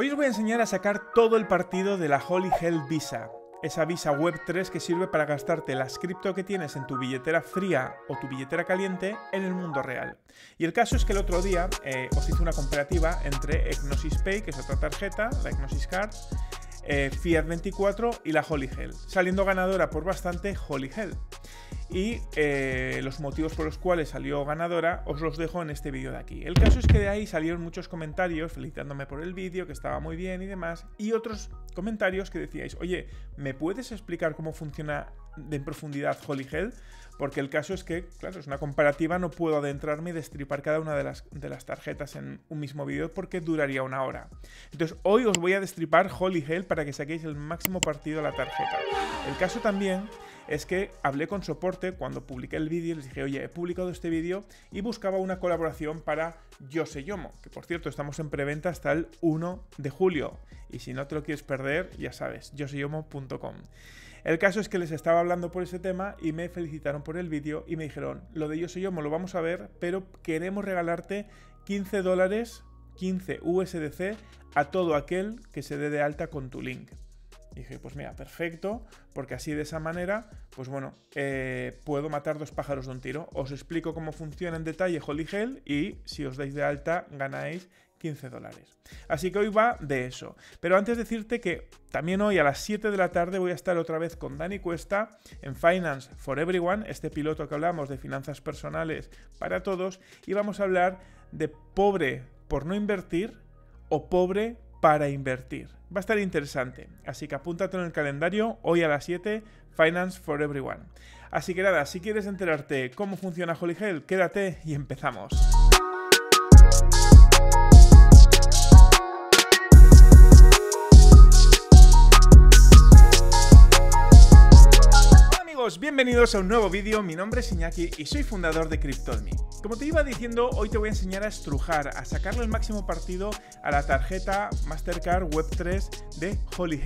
Hoy os voy a enseñar a sacar todo el partido de la Holy Hell Visa, esa visa Web3 que sirve para gastarte las cripto que tienes en tu billetera fría o tu billetera caliente en el mundo real. Y el caso es que el otro día eh, os hice una comparativa entre Egnosis Pay, que es otra tarjeta, la Egnosis Card, eh, Fiat 24 y la Holy Hell, saliendo ganadora por bastante Holy Hell y eh, los motivos por los cuales salió ganadora os los dejo en este vídeo de aquí. El caso es que de ahí salieron muchos comentarios felicitándome por el vídeo, que estaba muy bien y demás, y otros comentarios que decíais, oye, ¿me puedes explicar cómo funciona en profundidad Holy Hell? Porque el caso es que, claro, es una comparativa, no puedo adentrarme y destripar cada una de las, de las tarjetas en un mismo vídeo porque duraría una hora. Entonces, hoy os voy a destripar Holy Hell para que saquéis el máximo partido a la tarjeta. El caso también es que hablé con soporte cuando publiqué el vídeo, y les dije, oye, he publicado este vídeo y buscaba una colaboración para Yo Se Yomo, que por cierto estamos en preventa hasta el 1 de julio. Y si no te lo quieres perder, ya sabes, yoseyomo.com. El caso es que les estaba hablando por ese tema y me felicitaron por el vídeo y me dijeron, lo de Yo Soy Yomo lo vamos a ver, pero queremos regalarte 15 dólares, 15 USDC, a todo aquel que se dé de alta con tu link dije, pues mira, perfecto, porque así de esa manera, pues bueno, eh, puedo matar dos pájaros de un tiro. Os explico cómo funciona en detalle Holy Hell y si os dais de alta ganáis 15 dólares. Así que hoy va de eso. Pero antes de decirte que también hoy a las 7 de la tarde voy a estar otra vez con Dani Cuesta en Finance for Everyone, este piloto que hablamos de finanzas personales para todos, y vamos a hablar de pobre por no invertir o pobre para invertir. Va a estar interesante, así que apúntate en el calendario hoy a las 7, Finance for Everyone. Así que nada, si quieres enterarte cómo funciona Holy Hell, quédate y empezamos. bienvenidos a un nuevo vídeo, mi nombre es Iñaki y soy fundador de cryptolmi Como te iba diciendo, hoy te voy a enseñar a estrujar, a sacarle el máximo partido a la tarjeta Mastercard Web3 de Holy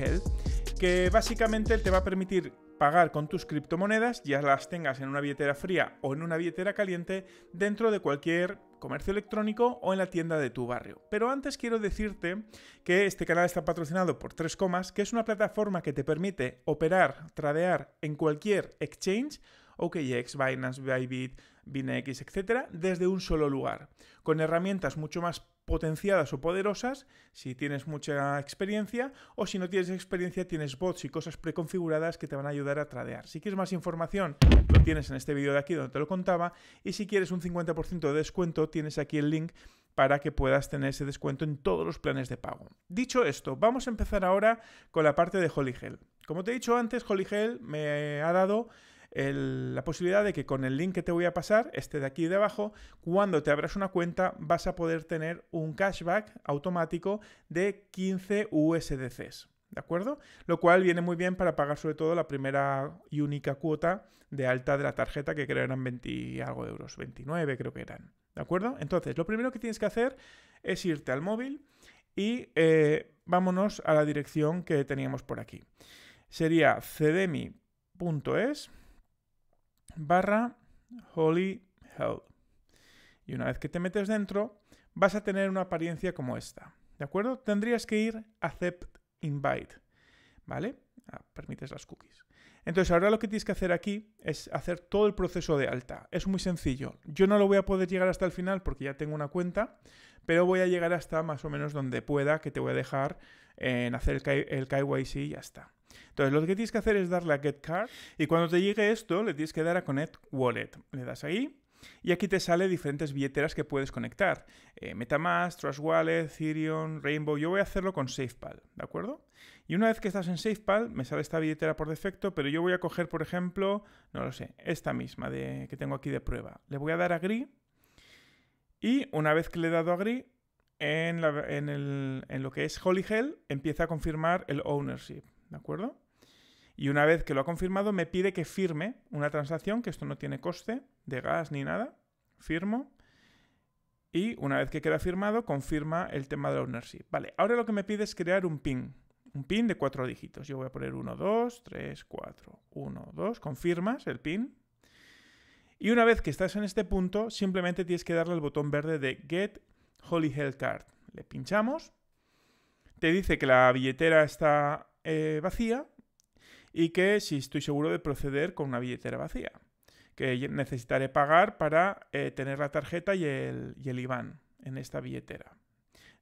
que básicamente te va a permitir pagar con tus criptomonedas, ya las tengas en una billetera fría o en una billetera caliente, dentro de cualquier comercio electrónico o en la tienda de tu barrio. Pero antes quiero decirte que este canal está patrocinado por Tres comas, que es una plataforma que te permite operar, tradear en cualquier exchange OKX, Binance, Bybit, BinX, etcétera, desde un solo lugar, con herramientas mucho más potenciadas o poderosas si tienes mucha experiencia o si no tienes experiencia tienes bots y cosas preconfiguradas que te van a ayudar a tradear. Si quieres más información lo tienes en este vídeo de aquí donde te lo contaba y si quieres un 50% de descuento tienes aquí el link para que puedas tener ese descuento en todos los planes de pago. Dicho esto, vamos a empezar ahora con la parte de Holy Hell. Como te he dicho antes, Holy Hell me ha dado la posibilidad de que con el link que te voy a pasar, este de aquí debajo, cuando te abras una cuenta vas a poder tener un cashback automático de 15 USDCs. ¿De acuerdo? Lo cual viene muy bien para pagar sobre todo la primera y única cuota de alta de la tarjeta, que creo eran 20 y algo de euros, 29 creo que eran. ¿De acuerdo? Entonces, lo primero que tienes que hacer es irte al móvil y eh, vámonos a la dirección que teníamos por aquí. Sería cdmi.es barra Holy Hell. Y una vez que te metes dentro, vas a tener una apariencia como esta. ¿De acuerdo? Tendrías que ir Accept Invite. ¿Vale? Ah, permites las cookies. Entonces, ahora lo que tienes que hacer aquí es hacer todo el proceso de alta. Es muy sencillo. Yo no lo voy a poder llegar hasta el final porque ya tengo una cuenta, pero voy a llegar hasta más o menos donde pueda, que te voy a dejar en hacer el, el KYC y ya está. Entonces, lo que tienes que hacer es darle a Get Card y cuando te llegue esto, le tienes que dar a Connect Wallet. Le das ahí y aquí te sale diferentes billeteras que puedes conectar. Eh, Metamask, Trust Wallet, Ethereum, Rainbow. Yo voy a hacerlo con SafePal, ¿de acuerdo? Y una vez que estás en SafePal, me sale esta billetera por defecto, pero yo voy a coger, por ejemplo, no lo sé, esta misma de, que tengo aquí de prueba. Le voy a dar a Gris Y una vez que le he dado a Agree, en lo que es Holy Hell, empieza a confirmar el ownership. ¿de acuerdo? Y una vez que lo ha confirmado, me pide que firme una transacción, que esto no tiene coste de gas ni nada. Firmo. Y una vez que queda firmado, confirma el tema de la ownership. Vale, ahora lo que me pide es crear un PIN. Un PIN de cuatro dígitos. Yo voy a poner 1, 2, 3, 4, 1, 2. Confirmas el PIN. Y una vez que estás en este punto, simplemente tienes que darle al botón verde de Get Holy Hell Card. Le pinchamos. Te dice que la billetera está eh, vacía y que si estoy seguro de proceder con una billetera vacía, que necesitaré pagar para eh, tener la tarjeta y el, y el IBAN en esta billetera.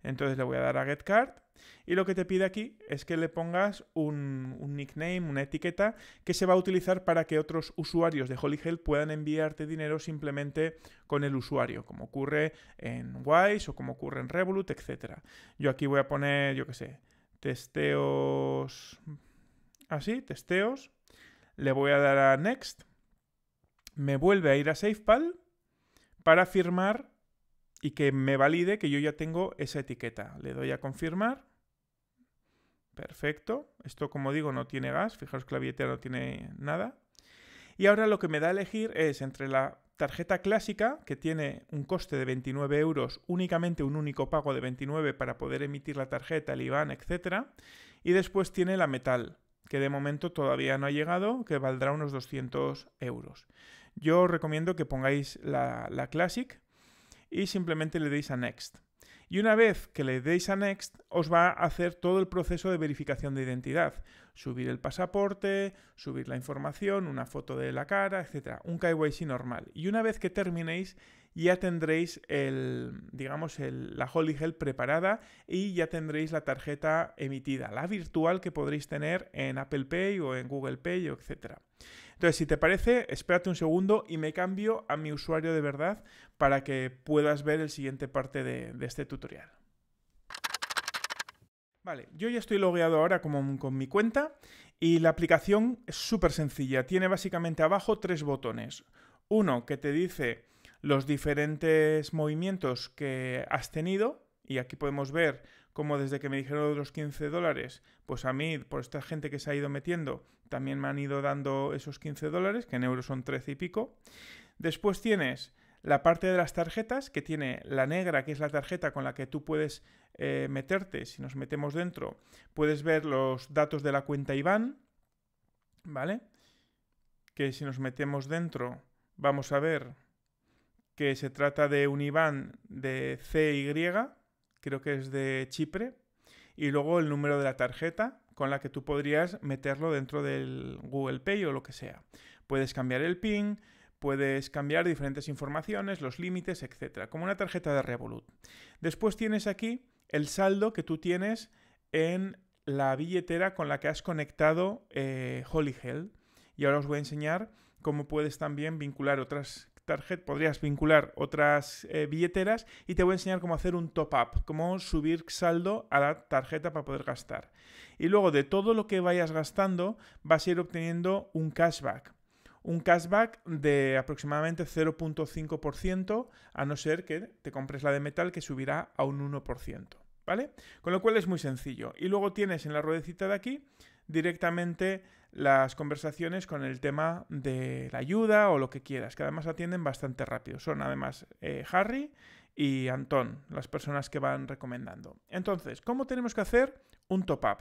Entonces le voy a dar a Get Card y lo que te pide aquí es que le pongas un, nickname, una etiqueta que se va a utilizar para que otros usuarios de Holy Hell puedan enviarte dinero simplemente con el usuario, como ocurre en Wise o como ocurre en Revolut, etc. Yo aquí voy a poner, yo que sé, testeos así, ah, testeos, le voy a dar a Next, me vuelve a ir a SafePal para firmar y que me valide que yo ya tengo esa etiqueta. Le doy a confirmar. Perfecto. Esto, como digo, no tiene gas. fijaros que la billetera no tiene nada. Y ahora lo que me da a elegir es entre la tarjeta clásica, que tiene un coste de 29 euros, únicamente un único pago de 29 para poder emitir la tarjeta, el IBAN, etc. Y después tiene la metal, que de momento todavía no ha llegado, que valdrá unos 200 euros. Yo os recomiendo que pongáis la, la Classic y simplemente le deis a Next. Y una vez que le deis a Next, os va a hacer todo el proceso de verificación de identidad. Subir el pasaporte, subir la información, una foto de la cara, etc. Un KYC normal. Y una vez que terminéis, ya tendréis el, digamos, el, la Holy Hell preparada y ya tendréis la tarjeta emitida, la virtual que podréis tener en Apple Pay o en Google Pay, etc. Entonces, si te parece, espérate un segundo y me cambio a mi usuario de verdad para que puedas ver el siguiente parte de, este tutorial. Vale, yo ya estoy logueado ahora como con mi cuenta y la aplicación es súper sencilla. Tiene básicamente abajo tres botones. Uno que te dice los diferentes movimientos que has tenido. Y aquí podemos ver cómo desde que me dijeron los 15 dólares, pues a mí, por esta gente que se ha ido metiendo, también me han ido dando esos 15 dólares, que en euros son 13 y pico. Después tienes la parte de las tarjetas, que tiene la negra, que es la tarjeta con la que tú puedes eh, meterte, si nos metemos dentro, puedes ver los datos de la cuenta Iván ¿vale? Que si nos metemos dentro, vamos a ver que se trata de un IBAN de CY, creo que es de Chipre, y luego el número de la tarjeta con la que tú podrías meterlo dentro del Google Pay o lo que sea. Puedes cambiar el PIN, puedes cambiar diferentes informaciones, los límites, etcétera, como una tarjeta de Revolut. Después tienes aquí el saldo que tú tienes en la billetera con la que has conectado eh, Holy Hell. Y ahora os voy a enseñar cómo puedes también vincular otras Target podrías vincular otras eh, billeteras y te voy a enseñar cómo hacer un top-up, cómo subir saldo a la tarjeta para poder gastar. Y luego de todo lo que vayas gastando vas a ir obteniendo un cashback. Un cashback de aproximadamente 0.5% a no ser que te compres la de metal que subirá a un 1%. ¿Vale? Con lo cual es muy sencillo. Y luego tienes en la ruedecita de aquí directamente las conversaciones con el tema de la ayuda o lo que quieras, que además atienden bastante rápido. Son además eh, Harry y Antón, las personas que van recomendando. Entonces, ¿cómo tenemos que hacer un top-up?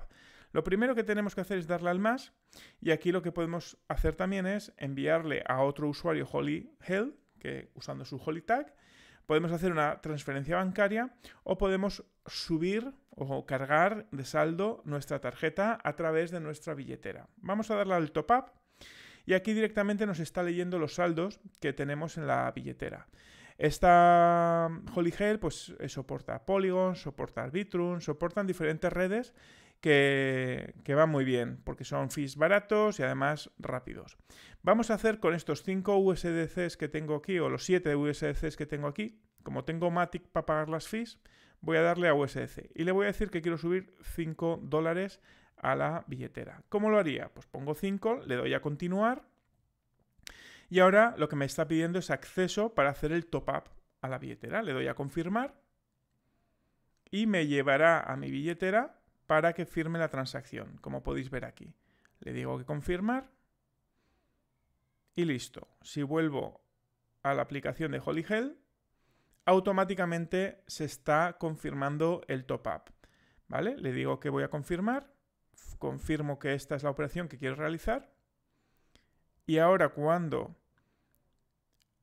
Lo primero que tenemos que hacer es darle al más y aquí lo que podemos hacer también es enviarle a otro usuario Holy Hell, que usando su Holy Tag, podemos hacer una transferencia bancaria o podemos subir o cargar de saldo nuestra tarjeta a través de nuestra billetera. Vamos a darle al top up y aquí directamente nos está leyendo los saldos que tenemos en la billetera. Esta mm, Holy pues, eh, soporta Polygon, soporta Arbitrum, soportan diferentes redes que, que, van muy bien, porque son fees baratos y además rápidos. Vamos a hacer con estos 5 USDCs que tengo aquí, o los 7 USDCs que tengo aquí, como tengo Matic para pagar las fees, voy a darle a USDC y le voy a decir que quiero subir 5 dólares a la billetera. ¿Cómo lo haría? Pues pongo 5, le doy a continuar y ahora lo que me está pidiendo es acceso para hacer el top-up a la billetera. Le doy a confirmar y me llevará a mi billetera para que firme la transacción, como podéis ver aquí. Le digo que confirmar y listo. Si vuelvo a la aplicación de Holy Hell, automáticamente se está confirmando el top-up. ¿Vale? Le digo que voy a confirmar, confirmo que esta es la operación que quiero realizar y ahora cuando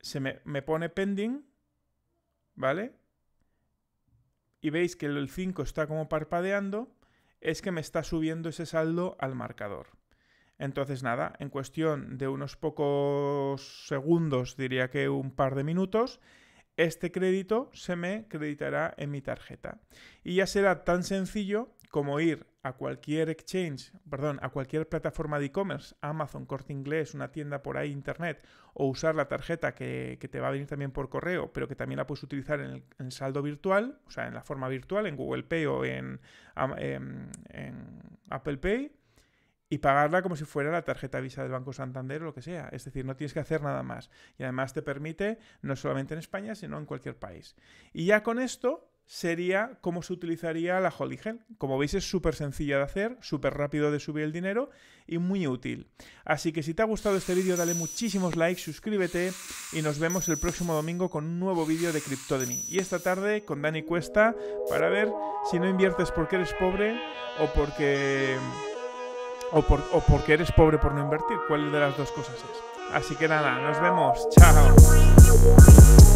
se me, me pone pending, ¿vale? Y veis que el 5 está como parpadeando, es que me está subiendo ese saldo al marcador. Entonces nada, en cuestión de unos pocos segundos, diría que un par de minutos, este crédito se me creditará en mi tarjeta. Y ya será tan sencillo como ir a cualquier exchange, perdón, a cualquier plataforma de e-commerce, Amazon, Corte Inglés, una tienda por ahí, internet, o usar la tarjeta que, te va a venir también por correo, pero que también la puedes utilizar en el, saldo virtual, o sea, en la forma virtual, en Google Pay o en Apple Pay y pagarla como si fuera la tarjeta Visa del Banco Santander o lo que sea. Es decir, no tienes que hacer nada más. Y además te permite, no solamente en España, sino en cualquier país. Y ya con esto sería cómo se utilizaría la Holy Como veis es súper sencilla de hacer, súper rápido de subir el dinero y muy útil. Así que si te ha gustado este vídeo dale muchísimos likes, suscríbete y nos vemos el próximo domingo con un nuevo vídeo de Cryptodemy. Y esta tarde con Dani Cuesta para ver si no inviertes porque eres pobre o porque o, porque eres pobre por no invertir. ¿Cuál de las dos cosas es? Así que nada, nos vemos. Chao.